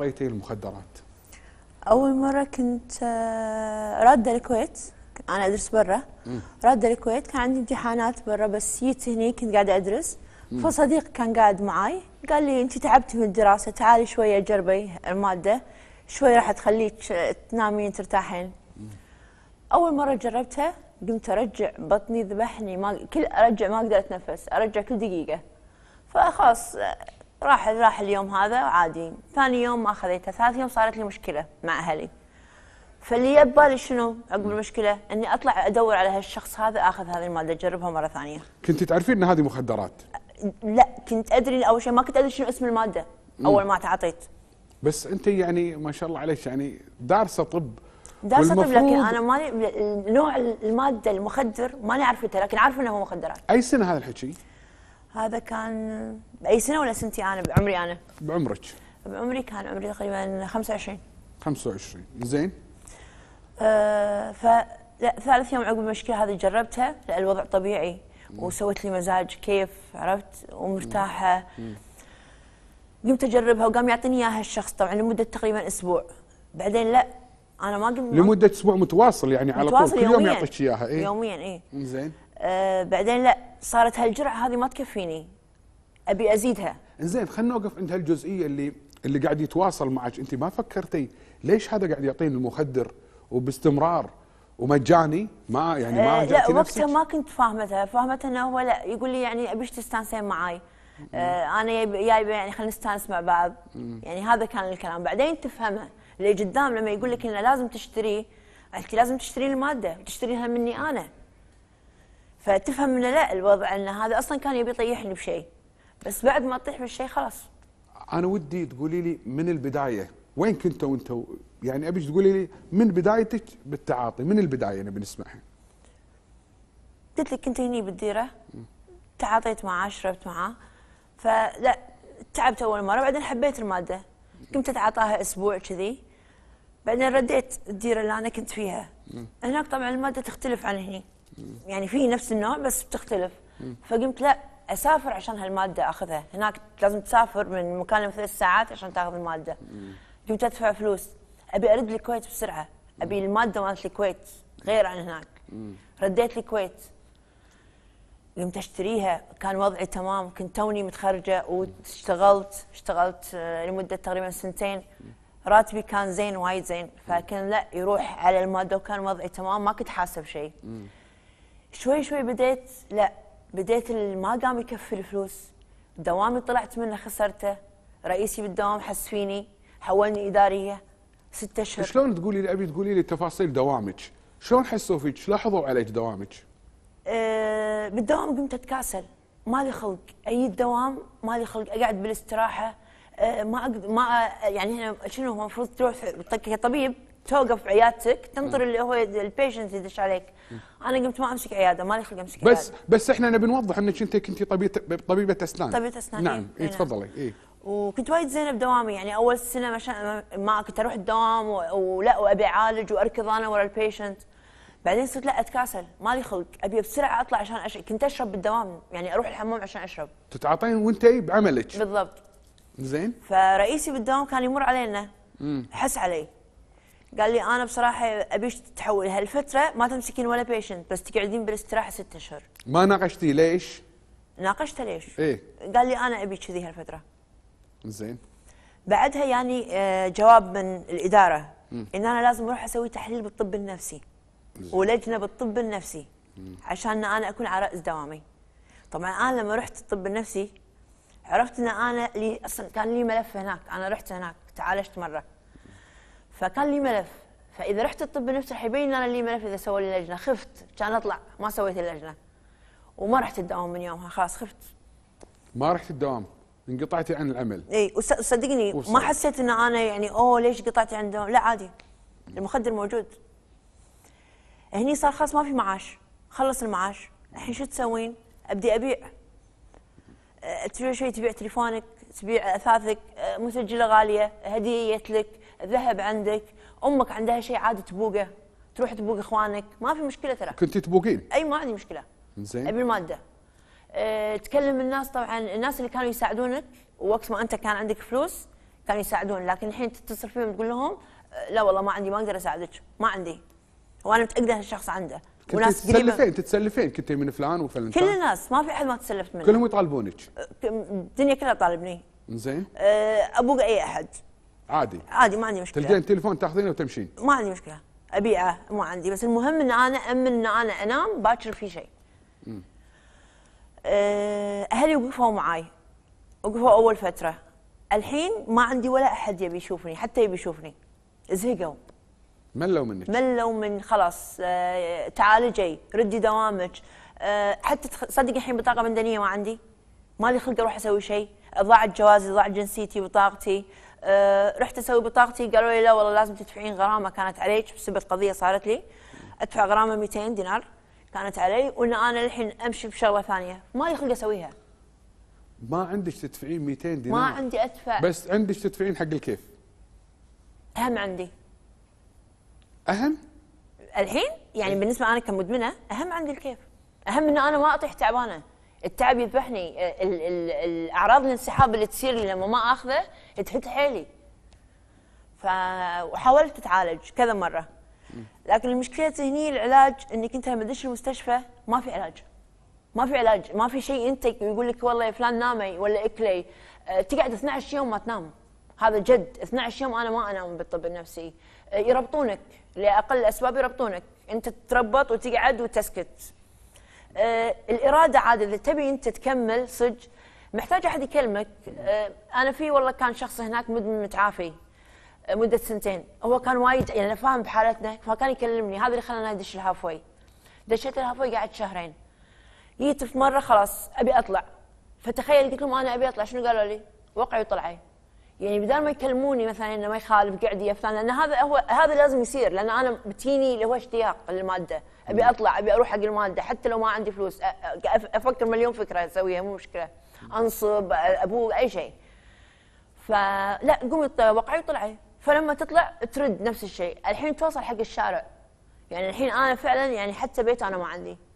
طيتي المخدرات؟ أول مرة كنت آه، رادة الكويت أنا أدرس برا رادة الكويت كان عندي امتحانات برا بس جيت هني كنت قاعدة أدرس فصديق كان قاعد معي قال لي أنت تعبتي من الدراسة تعالي شوية جربي المادة شوي راح تخليك تنامين ترتاحين أول مرة جربتها قمت أرجع بطني ذبحني ما كل أرجع ما أقدر أتنفس أرجع كل دقيقة فخلاص راح راح اليوم هذا عادي ثاني يوم ما خذيتها ثالث يوم صارت لي مشكله مع اهلي فاللي ببالي شنو عقب المشكله اني اطلع ادور على هالشخص هذا اخذ هذه الماده اجربها مره ثانيه كنت تعرفين ان هذه مخدرات لا كنت ادري اول شيء ما كنت ادري شنو اسم الماده اول ما تعاطيت بس انت يعني ما شاء الله عليك يعني دارسه طب دارسه طب لكن انا ماني نوع الماده المخدر ماني عرفته لكن عارفه انه هو مخدرات اي سنه هذا الحكي؟ هذا كان باي سنه ولا سنتي انا بعمري انا؟ بعمرك بعمري كان عمري تقريبا 25 25 زين آه ف لا ثالث يوم عقب المشكله هذه جربتها لا الوضع طبيعي وسوت لي مزاج كيف عرفت ومرتاحه قمت اجربها وقام يعطيني اياها الشخص طبعا لمده تقريبا اسبوع بعدين لا انا ما قمت لمده اسبوع متواصل يعني على طول كل يوم يعطيك اياها اي يوميا اي زين آه، بعدين لا صارت هالجرعه هذه ما تكفيني ابي ازيدها زين خلينا نوقف عند هالجزئيه اللي اللي قاعد يتواصل معك انت ما فكرتي ليش هذا قاعد يعطيني المخدر وباستمرار ومجاني ما يعني ما آه، لا وقتها ما كنت فاهمتها فاهمتها انه هو لا يقول لي يعني ابيش تستانسين معي آه، انا جايبه يعني خلينا نستانس مع بعض يعني هذا كان الكلام بعدين تفهمه اللي قدام لما يقول لك انه لازم تشتري قلت لازم تشتري الماده وتشتريها مني انا فتفهم انه لا الوضع انه هذا اصلا كان يبي يطيحني بشيء بس بعد ما تطيح بالشيء خلاص انا ودي تقولي لي من البدايه وين كنت وانت يعني ابيك تقولي لي من بدايتك بالتعاطي من البدايه نبي نسمعها قلت لك كنت هني بالديره تعاطيت معاه شربت معاه فلا تعبت اول مره بعدين حبيت الماده قمت اتعاطاها اسبوع كذي بعدين رديت الديره اللي انا كنت فيها هناك طبعا الماده تختلف عن هني يعني في نفس النوع بس بتختلف فقمت لا اسافر عشان هالماده اخذها هناك لازم تسافر من مكان ثلاث ساعات عشان تاخذ الماده قمت ادفع فلوس ابي ارد الكويت بسرعه ابي الماده مالت الكويت غير عن هناك رديت الكويت قمت اشتريها كان وضعي تمام كنت توني متخرجه واشتغلت اشتغلت آه، لمده تقريبا سنتين راتبي كان زين وايد زين فكان لا يروح على الماده وكان وضعي تمام ما كنت حاسه بشيء شوي شوي بديت لا بديت ما قام يكفي الفلوس دوامي طلعت منه خسرته رئيسي بالدوام حس فيني حولني اداريه ست اشهر شلون تقولي ابي تقولي لي تفاصيل دوامك؟ شلون حسوا فيك؟ لاحظوا عليك دوامك؟ أه بالدوام قمت اتكاسل ما لي خلق اي الدوام ما لي خلق اقعد بالاستراحه أه ما أقد ما يعني هنا شنو المفروض تروح طبيب توقف عيادتك تنطر اللي هو البيشنت يدش عليك انا قمت ما امسك عياده ما لي خلق امسك عياده بس بس احنا نبي نوضح انك انت كنت طبيبه طبيبه اسنان طبيبه اسنان نعم اي إيه، نعم. تفضلي اي وكنت وايد زينه بدوامي يعني اول سنه ما, ما كنت اروح الدوام ولا وابي اعالج واركض انا ورا البيشنت بعدين صرت لا اتكاسل ما لي خلق ابي بسرعه اطلع عشان أش... كنت اشرب بالدوام يعني اروح الحمام عشان اشرب تتعاطين وانت بعملك بالضبط زين فرئيسي بالدوام كان يمر علينا حس علي قال لي انا بصراحه ابيش تتحول هالفتره ما تمسكين ولا بيشنت بس تقعدين بالاستراحه ست اشهر ما ناقشتي ليش؟ ناقشته ليش؟ ايه قال لي انا ابي كذي هالفتره زين بعدها يعني آه، جواب من الاداره م. ان انا لازم اروح اسوي تحليل بالطب النفسي زين. ولجنه بالطب النفسي م. عشان انا اكون على راس دوامي طبعا انا لما رحت الطب النفسي عرفت ان انا لي اصلا كان لي ملف هناك انا رحت هناك تعالجت مره فكان لي ملف فاذا رحت الطب النفسي حيبين يبين انا لي ملف اذا سوى لي لجنه خفت كان اطلع ما سويت اللجنه وما رحت الدوام من يومها خلاص خفت ما رحت الدوام انقطعتي عن العمل اي وصدقني ما حسيت ان انا يعني اوه ليش قطعتي عن الدوام لا عادي المخدر موجود هني صار خلاص ما في معاش خلص المعاش الحين شو تسوين ابدي ابيع أه، تبيع شيء تبيع تليفونك تبيع اثاثك أه، مسجله غاليه هديه لك ذهب عندك امك عندها شيء عادي تبوقه تروح تبوق اخوانك ما في مشكله ترى كنت تبوقين اي ما عندي مشكله زين ابي الماده أه تكلم الناس طبعا الناس اللي كانوا يساعدونك وقت ما انت كان عندك فلوس كانوا يساعدون لكن الحين تتصل فيهم تقول لهم أه، لا والله ما عندي ما اقدر اساعدك ما عندي وانا متاكده هالشخص عنده وناس تسلفين تتسلفين كنت من فلان وفلان كل الناس ما في احد ما تسلفت منه كلهم يطالبونك أه، الدنيا كلها طالبني زين أه، ابوق اي احد عادي عادي ما عندي مشكله تلقين تليفون تاخذينه وتمشين ما عندي مشكله ابيعه ما عندي بس المهم ان انا امن ان انا انام باكر في شيء أه، اهلي وقفوا معي وقفوا اول فتره الحين ما عندي ولا احد يبي يشوفني حتى يبي يشوفني زهقوا ملوا منك ملوا من خلاص آه تعالجي ردي دوامك آه حتى تصدق الحين بطاقه مدنيه ما عندي ما لي خلق اروح اسوي شيء ضاعت جوازي ضاعت جنسيتي بطاقتي آه، رحت اسوي بطاقتي قالوا لي لا والله لازم تدفعين غرامه كانت عليك بسبب قضيه صارت لي ادفع غرامه 200 دينار كانت علي وان انا الحين امشي بشغله ثانيه ما يخلق اسويها ما عندك تدفعين 200 دينار ما عندي ادفع بس عندك تدفعين حق الكيف اهم عندي اهم الحين يعني إيه. بالنسبه انا كمدمنه اهم عندي الكيف اهم ان انا ما اطيح تعبانه التعب يذبحني آه، ال ال الاعراض الانسحاب اللي تصير لي لما ما اخذه تحت حيلي فحاولت اتعالج كذا مره لكن المشكله هني العلاج انك انت لما تدش المستشفى ما في علاج ما في علاج ما في شيء انت يقول لك والله يا فلان نامي ولا اكلي آه، تقعد 12 يوم ما تنام هذا جد 12 يوم انا ما انام بالطب النفسي آه، يربطونك لاقل الاسباب يربطونك انت تربط وتقعد وتسكت آه، الاراده عاد اذا تبي انت تكمل صدق محتاج احد يكلمك آه، انا في والله كان شخص هناك مدمن متعافي آه، مده سنتين هو كان وايد يعني فاهم بحالتنا فكان يكلمني هذا اللي خلاني ادش الهافوي دشيت الهافوي قعدت شهرين جيت في مره خلاص ابي اطلع فتخيل قلت لهم انا ابي اطلع شنو قالوا لي؟ وقعي وطلعي يعني بدل ما يكلموني مثلا انه ما يخالف قعدي يا فلان لان هذا هو هذا لازم يصير لان انا بتيني اللي هو اشتياق للماده ابي اطلع ابي اروح حق الماده حتى لو ما عندي فلوس افكر مليون فكره اسويها مو مشكله انصب ابوق اي شيء فلا قومي وقعي وطلعي فلما تطلع ترد نفس الشيء الحين توصل حق الشارع يعني الحين انا فعلا يعني حتى بيت انا ما عندي